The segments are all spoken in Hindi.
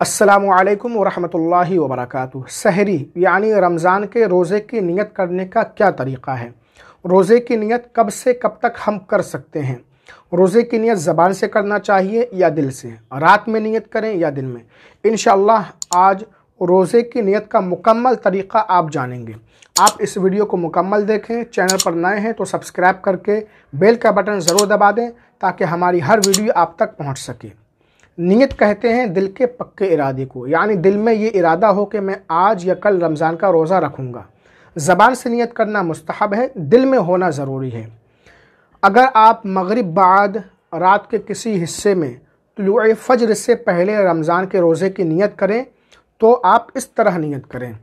असलकम वरहमल वर्क सहरी यानी रमज़ान के रोज़े की नियत करने का क्या तरीक़ा है रोज़े की नियत कब से कब तक हम कर सकते हैं रोज़े की नियत ज़बान से करना चाहिए या दिल से रात में नियत करें या दिन में इन आज रोज़े की नियत का मुकम्मल तरीक़ा आप जानेंगे आप इस वीडियो को मुकम्मल देखें चैनल पर नए हैं तो सब्सक्राइब करके बेल का बटन ज़रूर दबा दें ताकि हमारी हर वीडियो आप तक पहुंच सके नियत कहते हैं दिल के पक्के इरादे को यानी दिल में ये इरादा हो कि मैं आज या कल रमज़ान का रोज़ा रखूँगा ज़बान से नियत करना मुस्तहब है दिल में होना ज़रूरी है अगर आप मगरब बाद रात के किसी हिस्से में तो फ़जर से पहले रमज़ान के रोज़े की नियत करें तो आप इस तरह नियत करें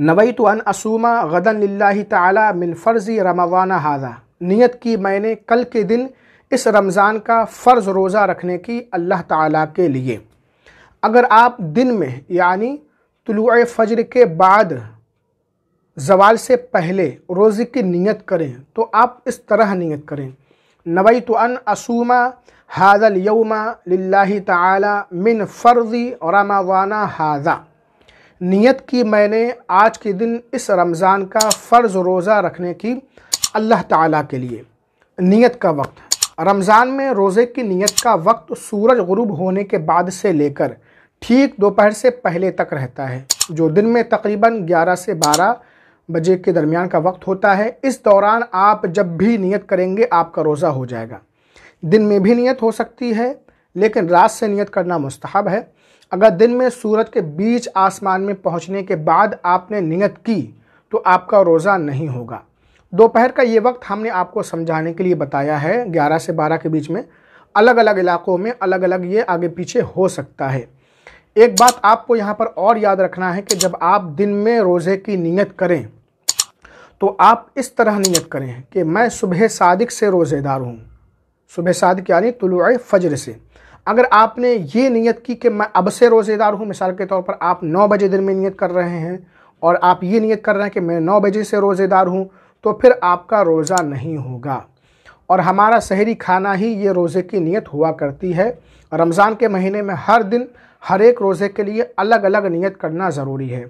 नवई तो अन असूमा गदन ला तला मिन फ़र्ज़ी रमवाना हादा नियत की मैंने कल के दिन इस रमज़ान का फ़र्ज़ रोज़ा रखने की अल्लाह ताला के लिए अगर आप दिन में यानी तुलु फ़जर के बाद जवाल से पहले रोज़े की नियत करें तो आप इस तरह नियत करें नवई तो अन असूमा हाजल यौमा लाही तला मिन फ़र्ज़ी रमावाना हाजा नियत की मैंने आज के दिन इस रमज़ान का फ़र्ज़ रोज़ा रखने की अल्लाह ताला के लिए नियत का वक्त रमज़ान में रोज़े की नियत का वक्त सूरज गुरूब होने के बाद से लेकर ठीक दोपहर से पहले तक रहता है जो दिन में तकरीबन 11 से बजे के दरमियान का वक्त होता है इस दौरान आप जब भी नियत करेंगे आपका रोज़ा हो जाएगा दिन में भी नियत हो सकती है लेकिन रात से नियत करना मुस्तहब है अगर दिन में सूरज के बीच आसमान में पहुंचने के बाद आपने नियत की तो आपका रोज़ा नहीं होगा दोपहर का ये वक्त हमने आपको समझाने के लिए बताया है 11 से 12 के बीच में अलग अलग इलाकों में अलग अलग ये आगे पीछे हो सकता है एक बात आपको यहाँ पर और याद रखना है कि जब आप दिन में रोज़े की नीयत करें तो आप इस तरह नियत करें कि मैं सुबह सादिक से रोज़ेदार हूँ सुबह सादिक यानी तुलुआ फजर से अगर आपने ये नियत की कि मैं अब से रोज़ेदार हूँ मिसाल के तौर पर आप नौ बजे दिन में नियत कर रहे हैं और आप ये नियत कर रहे हैं कि मैं नौ बजे से रोज़ेदार हूँ तो फिर आपका रोज़ा नहीं होगा और हमारा शहरी खाना ही ये रोज़े की नियत हुआ करती है रमज़ान के महीने में हर दिन हर एक रोज़े के लिए अलग अलग नियत करना ज़रूरी है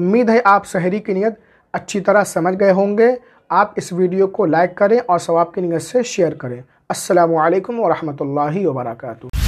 उम्मीद है आप शहरी की नियत अच्छी तरह समझ गए होंगे आप इस वीडियो को लाइक करें और सवाब की नियत से शेयर करें असलकम वरहमल वर्का